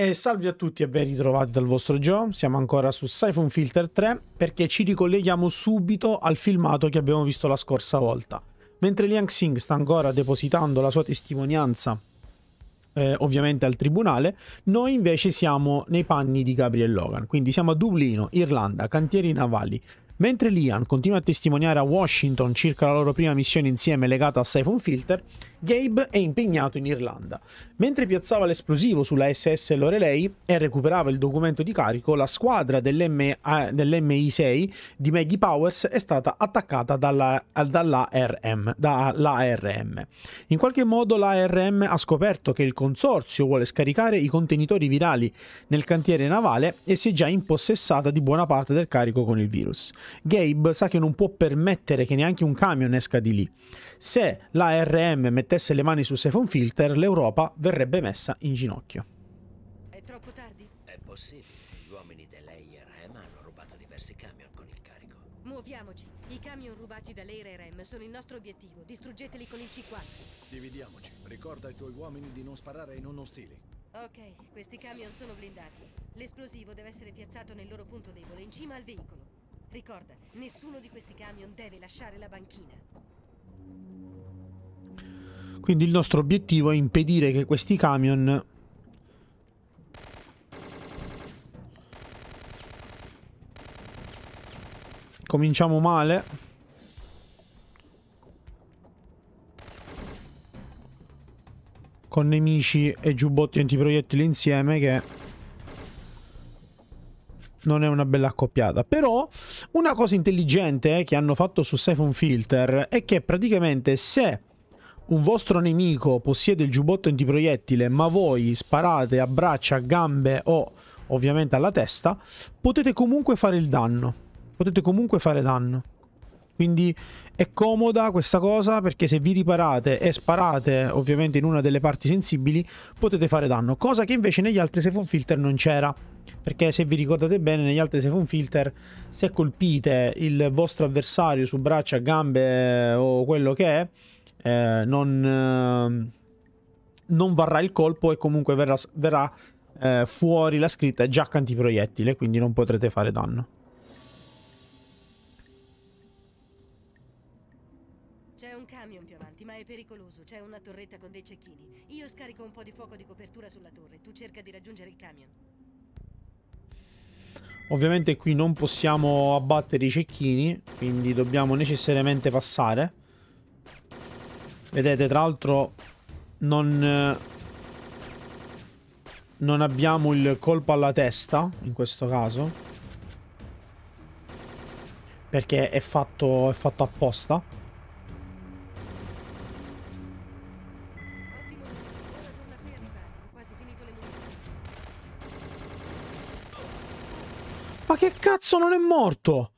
E salve a tutti e ben ritrovati dal vostro Joe, siamo ancora su Siphon Filter 3 perché ci ricolleghiamo subito al filmato che abbiamo visto la scorsa volta. Mentre Liang Xing sta ancora depositando la sua testimonianza eh, ovviamente al tribunale, noi invece siamo nei panni di Gabriel Logan, quindi siamo a Dublino, Irlanda, cantieri navali, Mentre Lian continua a testimoniare a Washington circa la loro prima missione insieme legata a Siphon Filter, Gabe è impegnato in Irlanda. Mentre piazzava l'esplosivo sulla SS Lorelei e recuperava il documento di carico, la squadra dell'MI6 di Maggie Powers è stata attaccata dall'ARM, dall'ARM. In qualche modo l'ARM ha scoperto che il consorzio vuole scaricare i contenitori virali nel cantiere navale e si è già impossessata di buona parte del carico con il virus. Gabe sa che non può permettere che neanche un camion esca di lì. Se la RM mettesse le mani su Sefon Filter, l'Europa verrebbe messa in ginocchio. È troppo tardi? È possibile. Gli uomini dell'AIRM hanno rubato diversi camion con il carico. Muoviamoci. I camion rubati dall'AIRM sono il nostro obiettivo. Distruggeteli con il C4. Dividiamoci. Ricorda ai tuoi uomini di non sparare ai non ostili. Ok, questi camion sono blindati. L'esplosivo deve essere piazzato nel loro punto debole, in cima al veicolo. Ricorda, nessuno di questi camion deve lasciare la banchina. Quindi il nostro obiettivo è impedire che questi camion Cominciamo male. Con nemici e giubbotti antiproiettili insieme che non è una bella accoppiata. Però una cosa intelligente eh, che hanno fatto su Siphon Filter è che praticamente se un vostro nemico possiede il giubbotto antiproiettile ma voi sparate a braccia, a gambe o ovviamente alla testa, potete comunque fare il danno. Potete comunque fare danno. Quindi è comoda questa cosa perché se vi riparate e sparate ovviamente in una delle parti sensibili potete fare danno, cosa che invece negli altri Siphon Filter non c'era perché se vi ricordate bene negli altri Siphon Filter se colpite il vostro avversario su braccia, gambe eh, o quello che è eh, non, eh, non, varrà il colpo e comunque verrà, verrà eh, fuori la scritta giacca antiproiettile quindi non potrete fare danno C'è un camion più avanti, ma è pericoloso. C'è una torretta con dei cecchini. Io scarico un po' di fuoco di copertura sulla torre. Tu cerca di raggiungere il camion. Ovviamente qui non possiamo abbattere i cecchini, quindi dobbiamo necessariamente passare. Vedete, tra l'altro non, eh, non abbiamo il colpo alla testa, in questo caso. Perché è fatto, è fatto apposta. cazzo non è morto?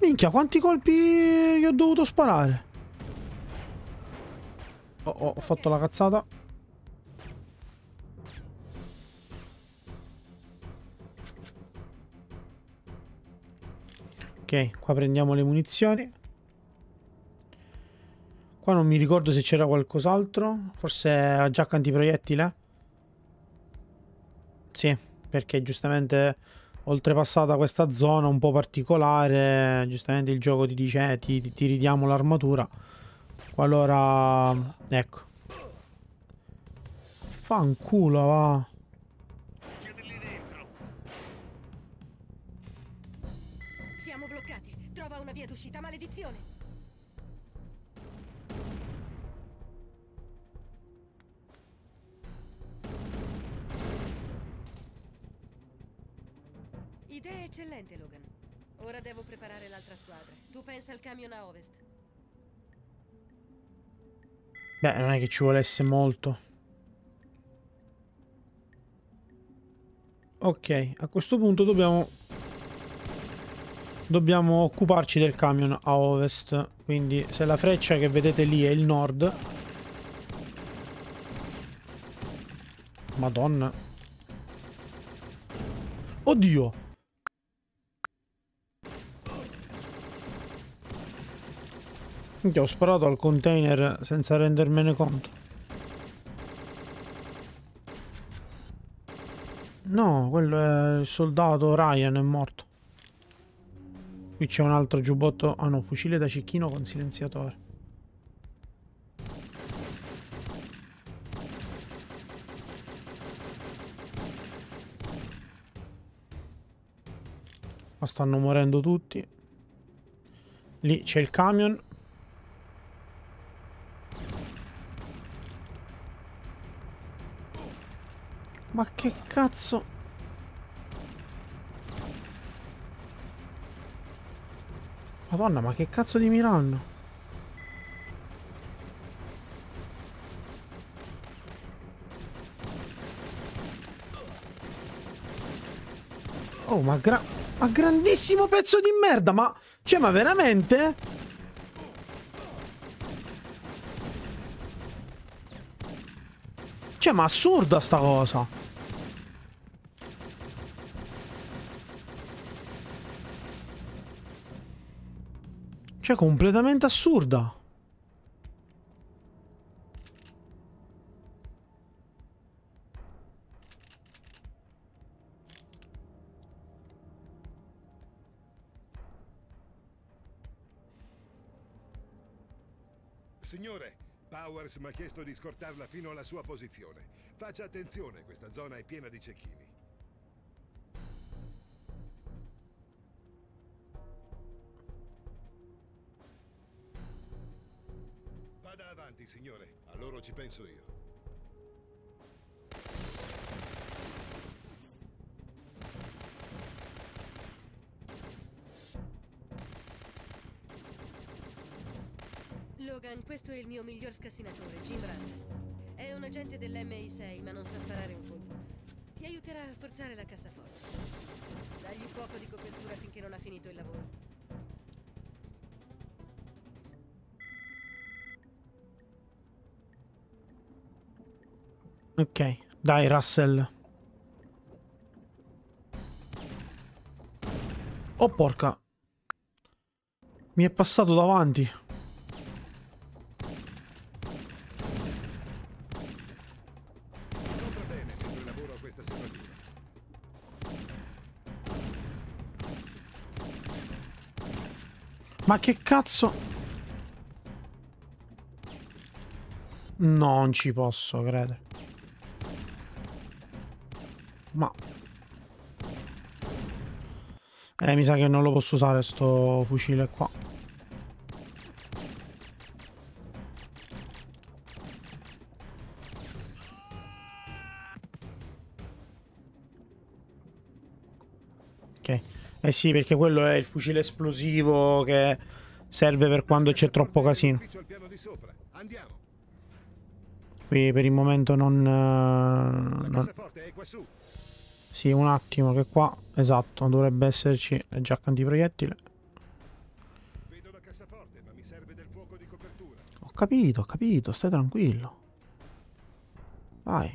Minchia, quanti colpi gli ho dovuto sparare? Oh, oh, ho fatto la cazzata. Ok, qua prendiamo le munizioni. Qua non mi ricordo se c'era qualcos'altro. Forse la giacca antiproiettile. Sì, perché giustamente oltrepassata questa zona un po' particolare, giustamente il gioco ti dice eh, ti, ti ridiamo l'armatura. Qualora... ecco. Fanculo, va. Siamo bloccati. Trova una via d'uscita, maledizione. Senti, Logan, ora devo preparare l'altra squadra. Tu pensa al camion a ovest. Beh, non è che ci volesse molto. Ok, a questo punto dobbiamo... Dobbiamo occuparci del camion a ovest. Quindi se la freccia che vedete lì è il nord... Madonna. Oddio! Io ho sparato al container senza rendermene conto. No, quello è il soldato Ryan, è morto. Qui c'è un altro giubbotto. Ah no, fucile da cecchino con silenziatore. Ma stanno morendo tutti. Lì c'è il camion Che cazzo? Madonna, ma che cazzo di miranno? Oh, ma, gra ma grandissimo pezzo di merda, ma... Cioè, ma veramente? Cioè, ma assurda sta cosa. Cioè, completamente assurda. Signore, Powers mi ha chiesto di scortarla fino alla sua posizione. Faccia attenzione, questa zona è piena di cecchini. ci penso io. Logan, questo è il mio miglior scassinatore, Jim Russell. È un agente dell'MI6, ma non sa sparare un colpo. Ti aiuterà a forzare la cassaforte. Dagli fuoco di copertura finché non ha finito il lavoro. Ok, dai Russell. Oh porca. Mi è passato davanti. Ma che cazzo? Non ci posso credere. Eh, mi sa che non lo posso usare sto fucile qua. Ok. Eh sì, perché quello è il fucile esplosivo che serve per quando c'è troppo casino. Qui per il momento non... Eh, non... Sì, un attimo che qua, esatto, dovrebbe esserci la giacca antiproiettile. Ho capito, ho capito, stai tranquillo. Vai.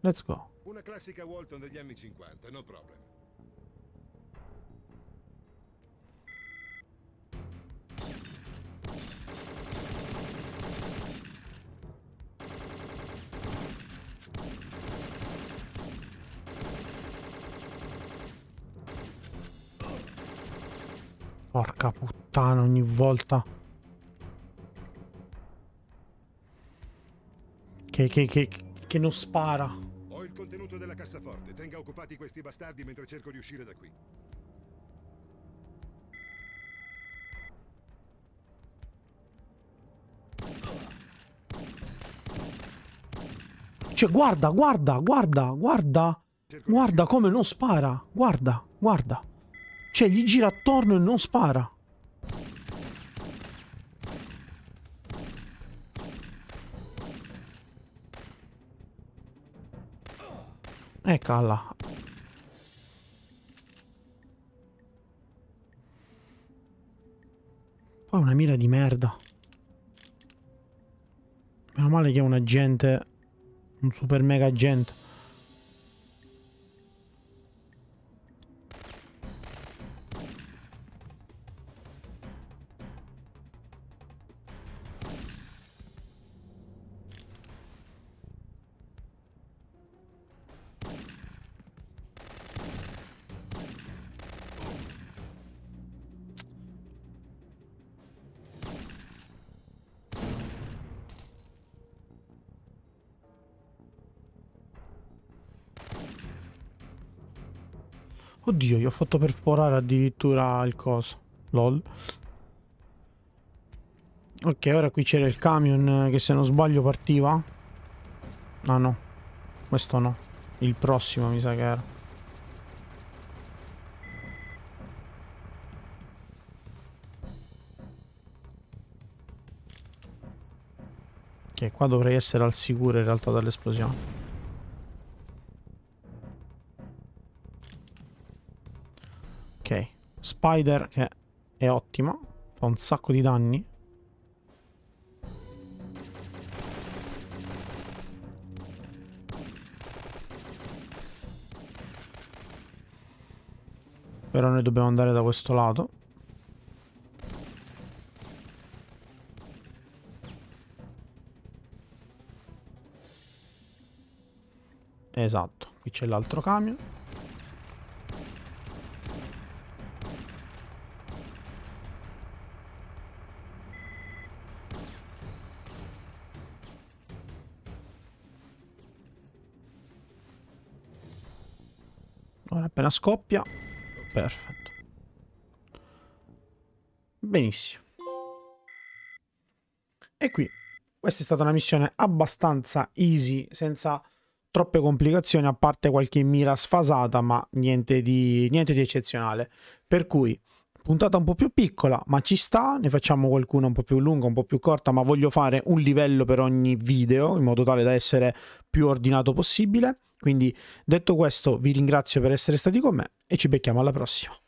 Let's go. Una classica Walton degli anni 50, no problem. Porca puttana ogni volta. Che, che, che, che non spara. Ho il contenuto della cassaforte. Tenga occupati questi bastardi mentre cerco di uscire da qui. Cioè, guarda, guarda, guarda, guarda. Guarda come non spara. Guarda, guarda. Cioè, gli gira attorno e non spara. Eccola. Poi una mira di merda. Meno male che è un agente... Un super mega agente. Oddio, gli ho fatto perforare addirittura il coso. Lol. Ok, ora qui c'era il camion eh, che se non sbaglio partiva. Ah no, questo no. Il prossimo mi sa che era. Ok, qua dovrei essere al sicuro in realtà dall'esplosione. spider che è ottima. Fa un sacco di danni. Però noi dobbiamo andare da questo lato. Esatto, qui c'è l'altro camion. Allora, appena scoppia. Perfetto. Benissimo. E qui, questa è stata una missione abbastanza easy, senza troppe complicazioni, a parte qualche mira sfasata, ma niente di, niente di eccezionale. Per cui, puntata un po' più piccola, ma ci sta, ne facciamo qualcuna un po' più lunga, un po' più corta, ma voglio fare un livello per ogni video, in modo tale da essere più ordinato possibile. Quindi detto questo vi ringrazio per essere stati con me e ci becchiamo alla prossima.